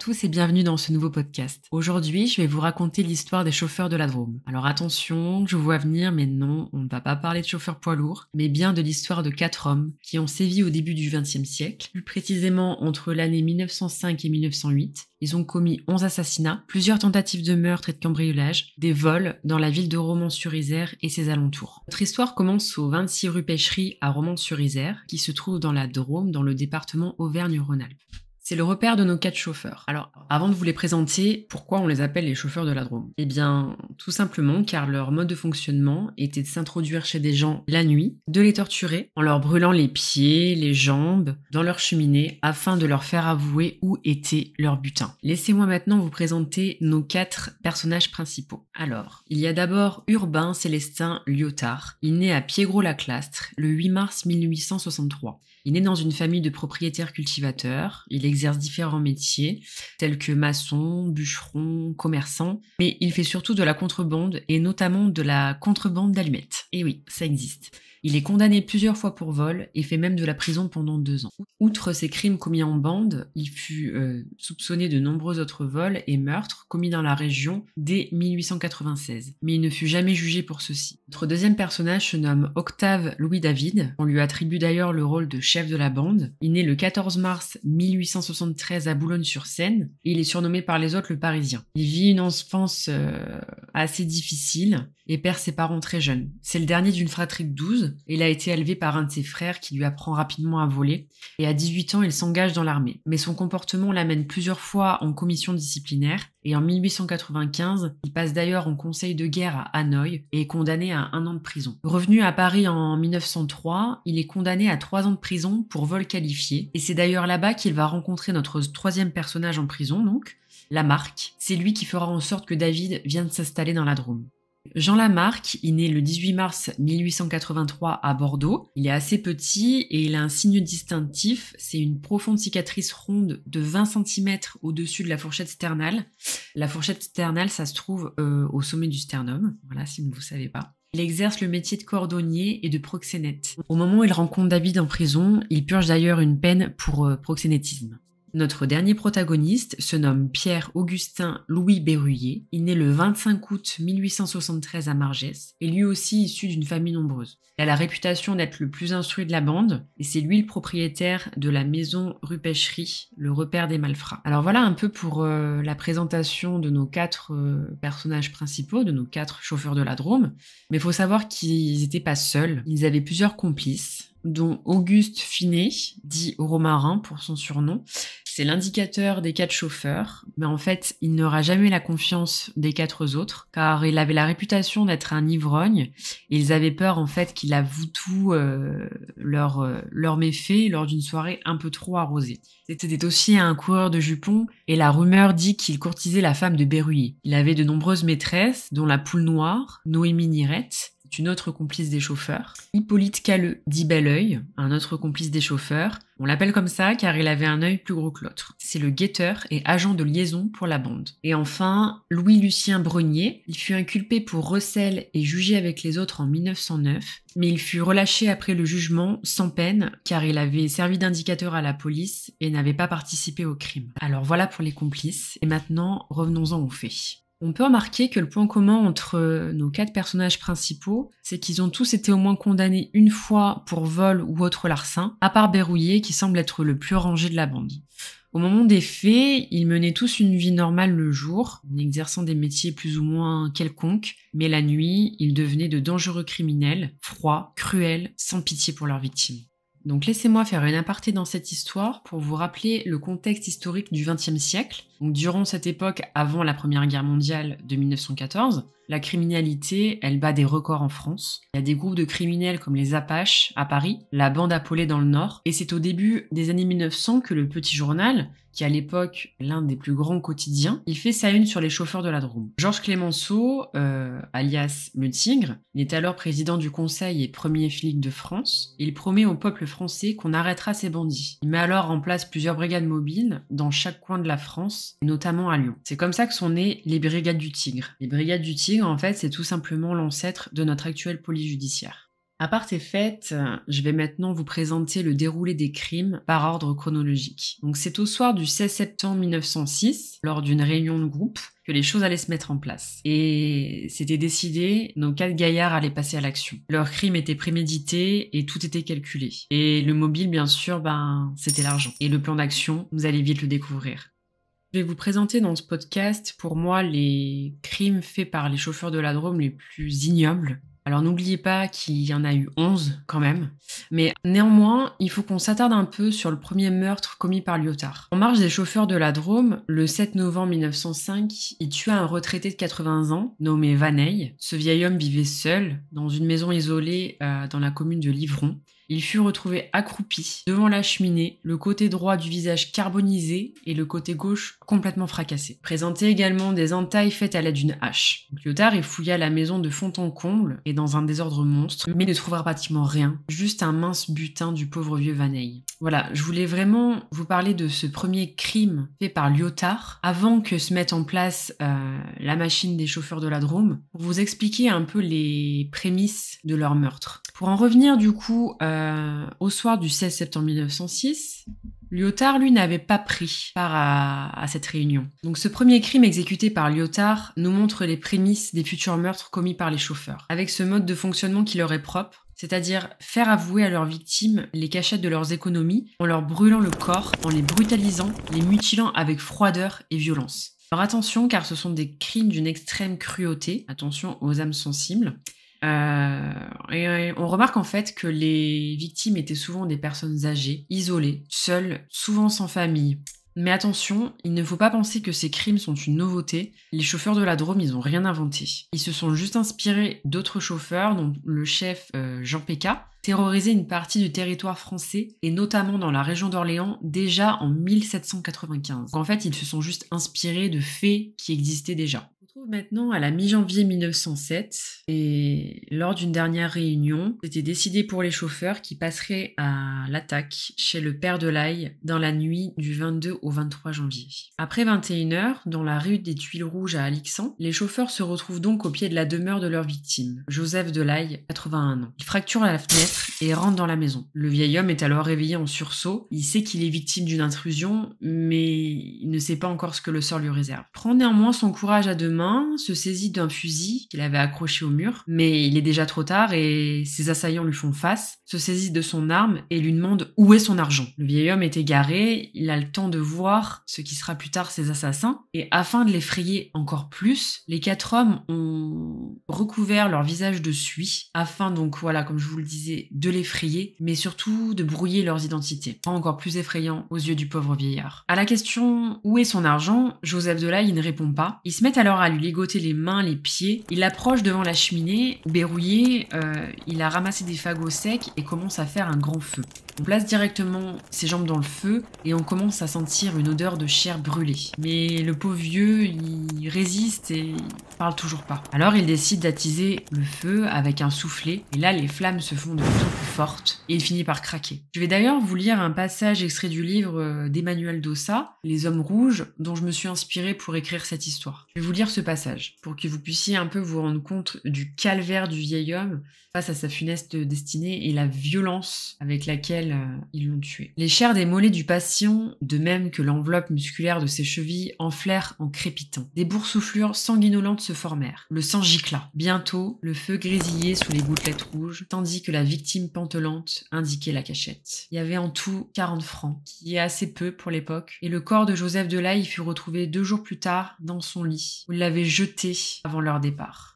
tous et bienvenue dans ce nouveau podcast. Aujourd'hui, je vais vous raconter l'histoire des chauffeurs de la Drôme. Alors attention, je vous vois venir, mais non, on ne va pas parler de chauffeurs poids lourds, mais bien de l'histoire de quatre hommes qui ont sévi au début du XXe siècle, plus précisément entre l'année 1905 et 1908. Ils ont commis 11 assassinats, plusieurs tentatives de meurtre et de cambriolage, des vols dans la ville de Romans-sur-Isère et ses alentours. Notre histoire commence au 26 rue Pêcherie à Romans-sur-Isère, qui se trouve dans la Drôme, dans le département Auvergne-Rhône-Alpes. C'est le repère de nos quatre chauffeurs. Alors, avant de vous les présenter, pourquoi on les appelle les chauffeurs de la Drôme Eh bien, tout simplement car leur mode de fonctionnement était de s'introduire chez des gens la nuit, de les torturer en leur brûlant les pieds, les jambes, dans leur cheminée, afin de leur faire avouer où était leur butin. Laissez-moi maintenant vous présenter nos quatre personnages principaux. Alors, il y a d'abord Urbain Célestin Lyotard. Il naît à Piégro-la-Clastre le 8 mars 1863. Il est dans une famille de propriétaires cultivateurs. Il exerce différents métiers, tels que maçon, bûcheron, commerçant. Mais il fait surtout de la contrebande et notamment de la contrebande d'allumettes. Et oui, ça existe. Il est condamné plusieurs fois pour vol et fait même de la prison pendant deux ans. Outre ses crimes commis en bande, il fut euh, soupçonné de nombreux autres vols et meurtres commis dans la région dès 1896, mais il ne fut jamais jugé pour ceci. Notre deuxième personnage se nomme Octave Louis David. On lui attribue d'ailleurs le rôle de chef de la bande. Il naît le 14 mars 1873 à Boulogne-sur-Seine et il est surnommé par les autres le Parisien. Il vit une enfance euh, assez difficile et perd ses parents très jeunes. C'est le dernier d'une fratrie de 12 il a été élevé par un de ses frères qui lui apprend rapidement à voler et à 18 ans, il s'engage dans l'armée. Mais son comportement l'amène plusieurs fois en commission disciplinaire et en 1895, il passe d'ailleurs en conseil de guerre à Hanoï et est condamné à un an de prison. Revenu à Paris en 1903, il est condamné à trois ans de prison pour vol qualifié et c'est d'ailleurs là-bas qu'il va rencontrer notre troisième personnage en prison donc, Lamarck. C'est lui qui fera en sorte que David vienne s'installer dans la Drôme. Jean Lamarck, il né le 18 mars 1883 à Bordeaux. Il est assez petit et il a un signe distinctif, c'est une profonde cicatrice ronde de 20 cm au-dessus de la fourchette sternale. La fourchette sternale, ça se trouve euh, au sommet du sternum, voilà si vous ne savez pas. Il exerce le métier de cordonnier et de proxénète. Au moment où il rencontre David en prison, il purge d'ailleurs une peine pour euh, proxénétisme. Notre dernier protagoniste se nomme Pierre-Augustin Louis Berruyer. Il naît le 25 août 1873 à Margès et lui aussi issu d'une famille nombreuse. Il a la réputation d'être le plus instruit de la bande et c'est lui le propriétaire de la maison rue le repère des malfrats. Alors voilà un peu pour euh, la présentation de nos quatre euh, personnages principaux, de nos quatre chauffeurs de la Drôme. Mais il faut savoir qu'ils n'étaient pas seuls, ils avaient plusieurs complices dont Auguste Finet, dit Romarin pour son surnom, c'est l'indicateur des quatre chauffeurs, mais en fait, il n'aura jamais la confiance des quatre autres, car il avait la réputation d'être un ivrogne. Et ils avaient peur, en fait, qu'il avoue tout euh, euh, leur, méfait lors d'une soirée un peu trop arrosée. C'était aussi un coureur de jupons, et la rumeur dit qu'il courtisait la femme de Berruyé. Il avait de nombreuses maîtresses, dont la poule noire, Noémie Nirette, une autre complice des chauffeurs. Hippolyte Calleux, dit Bel un autre complice des chauffeurs. On l'appelle comme ça car il avait un œil plus gros que l'autre. C'est le guetteur et agent de liaison pour la bande. Et enfin, Louis-Lucien Brenier. Il fut inculpé pour recel et jugé avec les autres en 1909, mais il fut relâché après le jugement sans peine car il avait servi d'indicateur à la police et n'avait pas participé au crime. Alors voilà pour les complices. Et maintenant, revenons-en aux faits. On peut remarquer que le point commun entre euh, nos quatre personnages principaux, c'est qu'ils ont tous été au moins condamnés une fois pour vol ou autre larcin, à part Berrouillé qui semble être le plus rangé de la bande. Au moment des faits, ils menaient tous une vie normale le jour, en exerçant des métiers plus ou moins quelconques, mais la nuit, ils devenaient de dangereux criminels, froids, cruels, sans pitié pour leurs victimes. Donc laissez-moi faire une aparté dans cette histoire pour vous rappeler le contexte historique du XXe siècle, donc, durant cette époque, avant la Première Guerre mondiale de 1914, la criminalité, elle bat des records en France. Il y a des groupes de criminels comme les Apaches à Paris, la bande Apollée dans le Nord, et c'est au début des années 1900 que le Petit Journal, qui à l'époque l'un des plus grands quotidiens, il fait sa une sur les chauffeurs de la Drôme. Georges Clémenceau, euh, alias le Tigre, il est alors président du Conseil et premier flic de France. Il promet au peuple français qu'on arrêtera ces bandits. Il met alors en place plusieurs brigades mobiles dans chaque coin de la France notamment à Lyon. C'est comme ça que sont nées les Brigades du Tigre. Les Brigades du Tigre, en fait, c'est tout simplement l'ancêtre de notre actuelle police judiciaire. À part ces faits, euh, je vais maintenant vous présenter le déroulé des crimes par ordre chronologique. Donc c'est au soir du 16 septembre 1906, lors d'une réunion de groupe, que les choses allaient se mettre en place. Et c'était décidé, nos quatre gaillards allaient passer à l'action. Leur crime était prémédité et tout était calculé. Et le mobile, bien sûr, ben, c'était l'argent. Et le plan d'action, vous allez vite le découvrir. Je vais vous présenter dans ce podcast, pour moi, les crimes faits par les chauffeurs de la Drôme les plus ignobles. Alors n'oubliez pas qu'il y en a eu 11 quand même. Mais néanmoins, il faut qu'on s'attarde un peu sur le premier meurtre commis par Lyotard. En marge des chauffeurs de la Drôme, le 7 novembre 1905, il tua un retraité de 80 ans nommé Vaneille. Ce vieil homme vivait seul dans une maison isolée euh, dans la commune de Livron. Il fut retrouvé accroupi devant la cheminée, le côté droit du visage carbonisé et le côté gauche complètement fracassé. Présentait également des entailles faites à l'aide d'une hache. Lyotard y fouilla la maison de fond en comble et dans un désordre monstre, mais ne trouva pratiquement rien, juste un mince butin du pauvre vieux Vaneille. Voilà, je voulais vraiment vous parler de ce premier crime fait par Lyotard avant que se mette en place euh, la machine des chauffeurs de la Drôme pour vous expliquer un peu les prémices de leur meurtre. Pour en revenir du coup euh, au soir du 16 septembre 1906, Lyotard, lui, n'avait pas pris part à, à, cette réunion. Donc ce premier crime exécuté par Lyotard nous montre les prémices des futurs meurtres commis par les chauffeurs, avec ce mode de fonctionnement qui leur est propre, c'est-à-dire faire avouer à leurs victimes les cachettes de leurs économies en leur brûlant le corps, en les brutalisant, les mutilant avec froideur et violence. Alors attention, car ce sont des crimes d'une extrême cruauté, attention aux âmes sensibles, euh, euh, on remarque en fait que les victimes étaient souvent des personnes âgées, isolées, seules, souvent sans famille. Mais attention, il ne faut pas penser que ces crimes sont une nouveauté. Les chauffeurs de la Drôme, ils n'ont rien inventé. Ils se sont juste inspirés d'autres chauffeurs, dont le chef euh, Jean Péca, terrorisait une partie du territoire français, et notamment dans la région d'Orléans, déjà en 1795. en fait, ils se sont juste inspirés de faits qui existaient déjà retrouve maintenant à la mi-janvier 1907 et lors d'une dernière réunion, c'était décidé pour les chauffeurs qui passeraient à l'attaque chez le père de l'ail dans la nuit du 22 au 23 janvier. Après 21h, dans la rue des Tuiles Rouges à Alixan, les chauffeurs se retrouvent donc au pied de la demeure de leur victime, Joseph l'ail, 81 ans. Il fracture la fenêtre et rentre dans la maison. Le vieil homme est alors réveillé en sursaut. Il sait qu'il est victime d'une intrusion, mais il ne sait pas encore ce que le sort lui réserve. Prend néanmoins son courage à deux se saisit d'un fusil qu'il avait accroché au mur, mais il est déjà trop tard et ses assaillants lui font face, se saisit de son arme et lui demande où est son argent. Le vieil homme est égaré, il a le temps de voir ce qui sera plus tard ses assassins, et afin de l'effrayer encore plus, les quatre hommes ont recouvert leur visage de suie, afin donc, voilà, comme je vous le disais, de l'effrayer, mais surtout de brouiller leurs identités. Encore plus effrayant aux yeux du pauvre vieillard. À la question où est son argent, Joseph Delay ne répond pas. Ils se mettent alors à lui ligoter les mains, les pieds. Il approche devant la cheminée. Bérouillé, euh, il a ramassé des fagots secs et commence à faire un grand feu. On place directement ses jambes dans le feu et on commence à sentir une odeur de chair brûlée. Mais le pauvre vieux, il résiste et il parle toujours pas. Alors il décide d'attiser le feu avec un soufflet et là les flammes se font de plus en plus fortes et il finit par craquer. Je vais d'ailleurs vous lire un passage extrait du livre euh, d'Emmanuel Dossa, Les Hommes Rouges, dont je me suis inspiré pour écrire cette histoire. Je vais vous lire ce passage pour que vous puissiez un peu vous rendre compte du calvaire du vieil homme face à sa funeste destinée et la violence avec laquelle euh, ils l'ont tué. Les chairs des mollets du patient, de même que l'enveloppe musculaire de ses chevilles, enflèrent en crépitant. Des boursouflures sanguinolentes se formèrent. Le sang gicla. Bientôt, le feu grésillait sous les gouttelettes rouges, tandis que la victime pantelante indiquait la cachette. Il y avait en tout 40 francs, qui est assez peu pour l'époque, et le corps de Joseph Delaye fut retrouvé deux jours plus tard dans son lit, jeté avant leur départ.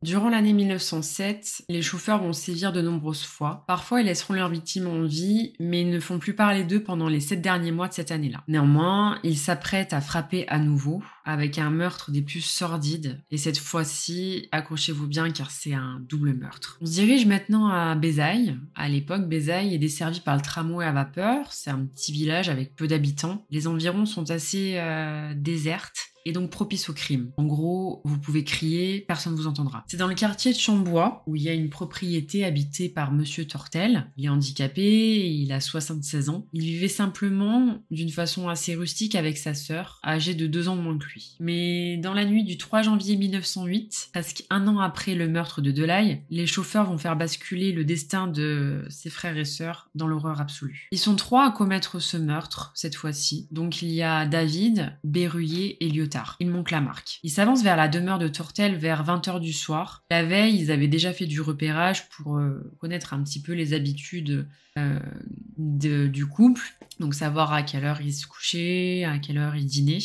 Durant l'année 1907, les chauffeurs vont sévir de nombreuses fois. Parfois, ils laisseront leurs victimes en vie, mais ils ne font plus parler d'eux pendant les sept derniers mois de cette année-là. Néanmoins, ils s'apprêtent à frapper à nouveau avec un meurtre des plus sordides. Et cette fois-ci, accrochez-vous bien car c'est un double meurtre. On se dirige maintenant à Bézaille. À l'époque, Bézaille est desservie par le tramway à vapeur. C'est un petit village avec peu d'habitants. Les environs sont assez euh, désertes et donc propice au crime. En gros, vous pouvez crier, personne ne vous entendra. C'est dans le quartier de Chambois où il y a une propriété habitée par Monsieur Tortel. Il est handicapé, il a 76 ans. Il vivait simplement d'une façon assez rustique avec sa sœur, âgée de deux ans moins que lui. Mais dans la nuit du 3 janvier 1908, parce qu'un an après le meurtre de Delaye, les chauffeurs vont faire basculer le destin de ses frères et sœurs dans l'horreur absolue. Ils sont trois à commettre ce meurtre cette fois-ci. Donc il y a David, Berruyer et Lyotard. Il Ils la marque. Ils s'avancent vers la demeure de Tortel vers 20h du soir. La veille, ils avaient déjà fait du repérage pour euh, connaître un petit peu les habitudes euh, du couple, donc savoir à quelle heure ils se couchaient, à quelle heure ils dînaient.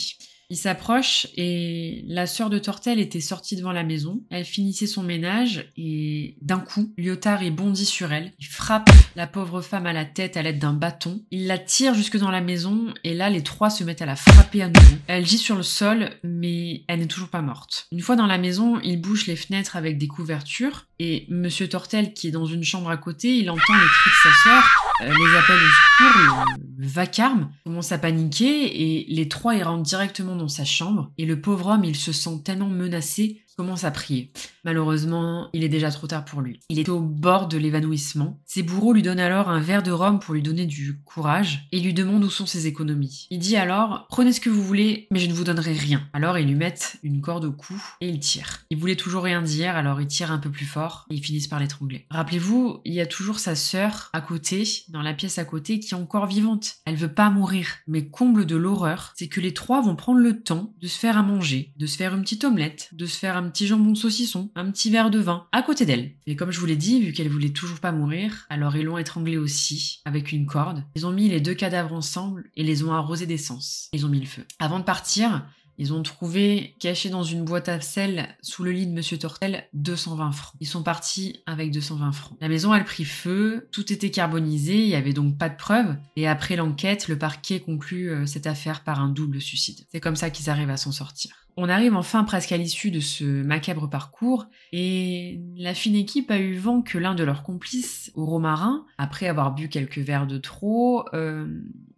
Il s'approche et la sœur de Tortel était sortie devant la maison. Elle finissait son ménage et d'un coup, Lyotard est bondi sur elle. Il frappe la pauvre femme à la tête à l'aide d'un bâton. Il la tire jusque dans la maison et là, les trois se mettent à la frapper à nouveau. Elle gît sur le sol, mais elle n'est toujours pas morte. Une fois dans la maison, il bouche les fenêtres avec des couvertures et Monsieur Tortel, qui est dans une chambre à côté, il entend les cris de sa sœur les appels au secours, le, vacarme, commence à paniquer et les trois ils rentrent directement dans sa chambre. Et le pauvre homme, il se sent tellement menacé commence à prier. Malheureusement, il est déjà trop tard pour lui. Il est au bord de l'évanouissement. Ses bourreaux lui donnent alors un verre de rhum pour lui donner du courage et lui demandent où sont ses économies. Il dit alors Prenez ce que vous voulez, mais je ne vous donnerai rien. Alors ils lui mettent une corde au cou et ils tirent. Il voulait toujours rien dire, alors ils tirent un peu plus fort et ils finissent par l'étrangler. Rappelez-vous, il y a toujours sa sœur à côté, dans la pièce à côté, qui est encore vivante. Elle veut pas mourir. Mais comble de l'horreur, c'est que les trois vont prendre le temps de se faire à manger, de se faire une petite omelette, de se faire un un petit jambon saucisson, un petit verre de vin, à côté d'elle. Et comme je vous l'ai dit, vu qu'elle voulait toujours pas mourir, alors ils l'ont étranglée aussi, avec une corde. Ils ont mis les deux cadavres ensemble et les ont arrosés d'essence. Ils ont mis le feu. Avant de partir, ils ont trouvé, caché dans une boîte à sel sous le lit de Monsieur Tortel, 220 francs. Ils sont partis avec 220 francs. La maison, elle prit feu, tout était carbonisé, il n'y avait donc pas de preuves. Et après l'enquête, le parquet conclut euh, cette affaire par un double suicide. C'est comme ça qu'ils arrivent à s'en sortir. On arrive enfin presque à l'issue de ce macabre parcours, et la fine équipe a eu vent que l'un de leurs complices, au romarin, après avoir bu quelques verres de trop, euh,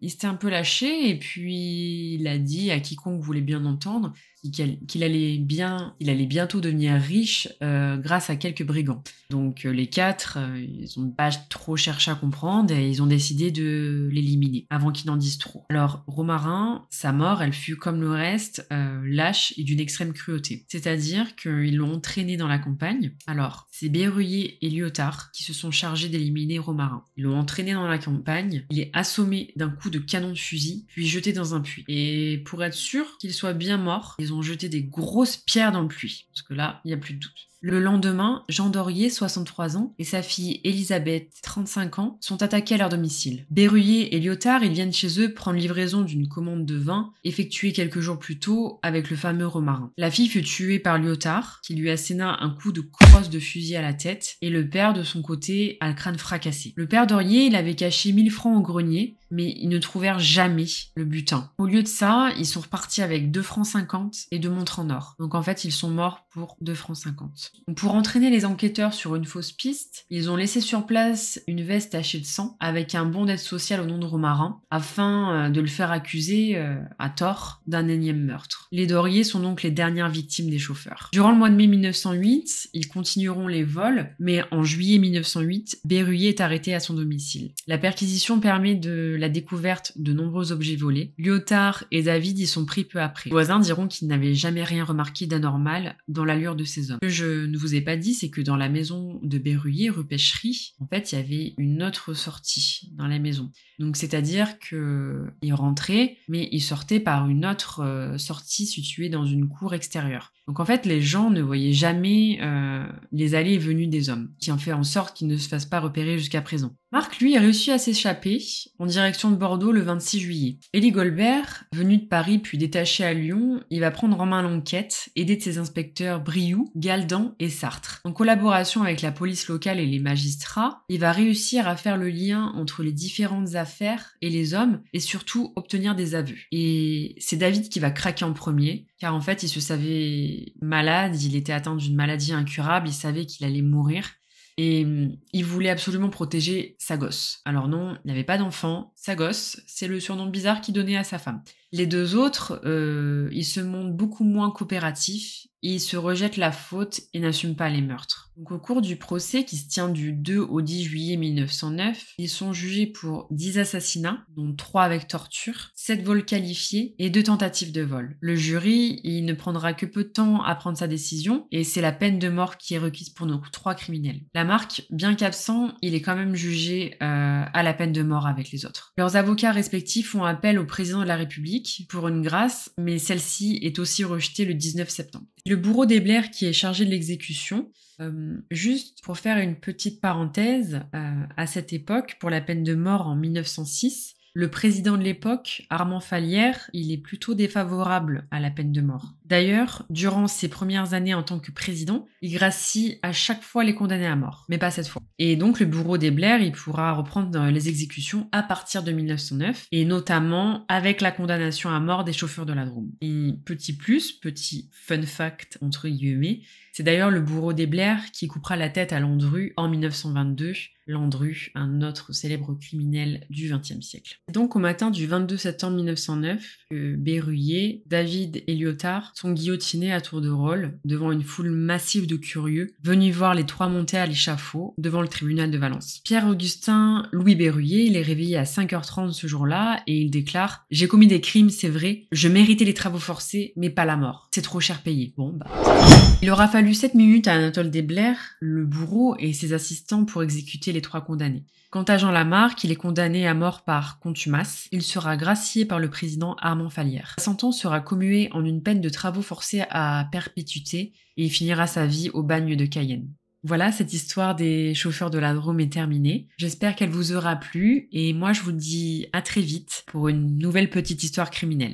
il s'était un peu lâché, et puis il a dit à quiconque voulait bien entendre qu'il allait bien, il allait bientôt devenir riche euh, grâce à quelques brigands. Donc euh, les quatre, euh, ils n'ont pas trop cherché à comprendre et ils ont décidé de l'éliminer avant qu'ils n'en disent trop. Alors Romarin, sa mort, elle fut comme le reste lâche et d'une extrême cruauté. C'est-à-dire qu'ils l'ont traîné dans la campagne. Alors c'est Berruyer et Lyotard qui se sont chargés d'éliminer Romarin. Ils l'ont entraîné dans la campagne. Il est assommé d'un coup de canon de fusil puis jeté dans un puits. Et pour être sûr qu'il soit bien mort, ils ont ont jeté des grosses pierres dans le puits. Parce que là, il n'y a plus de doute. Le lendemain, Jean Dorier, 63 ans, et sa fille Elisabeth, 35 ans, sont attaqués à leur domicile. Berruyer et Lyotard, ils viennent chez eux prendre livraison d'une commande de vin effectuée quelques jours plus tôt avec le fameux romarin. La fille fut tuée par Lyotard, qui lui asséna un coup de crosse de fusil à la tête, et le père, de son côté, a le crâne fracassé. Le père Dorier, il avait caché 1000 francs au grenier, mais ils ne trouvèrent jamais le butin. Au lieu de ça, ils sont repartis avec 2 francs 50 et deux montres en or. Donc en fait, ils sont morts pour 2 francs 50. Pour entraîner les enquêteurs sur une fausse piste, ils ont laissé sur place une veste tachée de sang avec un bon d'aide sociale au nom de Romarin afin euh, de le faire accuser, euh, à tort, d'un énième meurtre. Les Doriers sont donc les dernières victimes des chauffeurs. Durant le mois de mai 1908, ils continueront les vols, mais en juillet 1908, Berruyer est arrêté à son domicile. La perquisition permet de la découverte de nombreux objets volés. Lyotard et David y sont pris peu après. Les voisins diront qu'ils n'avaient jamais rien remarqué d'anormal dans l'allure de ces hommes ne vous ai pas dit, c'est que dans la maison de Berruyer, repêcherie, en fait, il y avait une autre sortie dans la maison. Donc, c'est-à-dire que il rentrait, mais il sortait par une autre euh, sortie située dans une cour extérieure. Donc en fait, les gens ne voyaient jamais euh, les allées et venues des hommes, qui en fait en sorte qu'ils ne se fassent pas repérer jusqu'à présent. Marc, lui, a réussi à s'échapper en direction de Bordeaux le 26 juillet. Élie Golbert, venu de Paris puis détaché à Lyon, il va prendre en main l'enquête, aidé de ses inspecteurs Briou, Galdan et Sartre. En collaboration avec la police locale et les magistrats, il va réussir à faire le lien entre les différentes affaires et les hommes et surtout obtenir des aveux. Et c'est David qui va craquer en premier, car en fait, il se savait malade, il était atteint d'une maladie incurable, il savait qu'il allait mourir. Et hum, il voulait absolument protéger sa gosse. Alors non, il n'avait pas d'enfant. Sa gosse, c'est le surnom bizarre qu'il donnait à sa femme. Les deux autres, euh, ils se montrent beaucoup moins coopératifs et il se rejette la faute et n'assume pas les meurtres. Donc, au cours du procès qui se tient du 2 au 10 juillet 1909, ils sont jugés pour 10 assassinats, dont 3 avec torture, 7 vols qualifiés et 2 tentatives de vol. Le jury, il ne prendra que peu de temps à prendre sa décision et c'est la peine de mort qui est requise pour nos 3 criminels. La marque, bien qu'absent, il est quand même jugé euh, à la peine de mort avec les autres. Leurs avocats respectifs font appel au président de la République pour une grâce, mais celle-ci est aussi rejetée le 19 septembre le bourreau des Blairs qui est chargé de l'exécution. Euh, juste pour faire une petite parenthèse, euh, à cette époque, pour la peine de mort en 1906, le président de l'époque, Armand Falière, il est plutôt défavorable à la peine de mort. D'ailleurs, durant ses premières années en tant que président, il gracie à chaque fois les condamnés à mort, mais pas cette fois. Et donc le bureau des Blair, il pourra reprendre euh, les exécutions à partir de 1909, et notamment avec la condamnation à mort des chauffeurs de la Drôme. Et petit plus, petit fun fact entre guillemets, c'est d'ailleurs le bourreau des Blairs qui coupera la tête à Landru en 1922, Landru, un autre célèbre criminel du XXe siècle. donc au matin du 22 septembre 1909 euh, Berruyer, David et Lyotard sont guillotinés à tour de rôle devant une foule massive de curieux venus voir les trois montés à l'échafaud devant le tribunal de Valence. Pierre-Augustin Louis Berruyer, il est réveillé à 5h30 ce jour-là et il déclare « J'ai commis des crimes, c'est vrai, je méritais les travaux forcés, mais pas la mort. C'est trop cher payé. » Bon, bah... Il aura fallu 7 minutes à Anatole Desblères, le bourreau et ses assistants pour exécuter les trois condamnés. Quant à Jean Lamarck, il est condamné à mort par contumace. Il sera gracié par le président Armand Falière. Sa sentence sera commuée en une peine de travaux forcés à perpétuité et il finira sa vie au bagne de Cayenne. Voilà, cette histoire des chauffeurs de la Drôme est terminée. J'espère qu'elle vous aura plu et moi je vous dis à très vite pour une nouvelle petite histoire criminelle.